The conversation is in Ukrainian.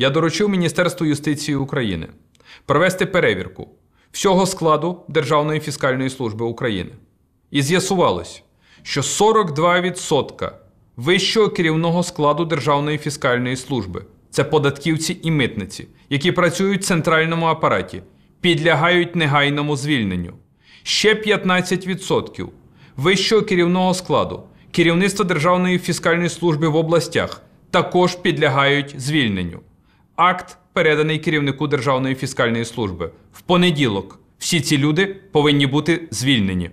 Я доручив Міністерству юстиції України провести перевірку всього складу Державної фіскальної служби України. І з'ясувалось, що 42% вищого керівного складу Державної фіскальної служби це податківці і митниці, які працюють в центральному апараті, підлягають негайному звільненню. Ще 15% вищого керівного складу керівництва Державної фіскальної служби в областях також підлягають звільненню акт переданий керівнику Державної фіскальної служби в понеділок. Всі ці люди повинні бути звільнені.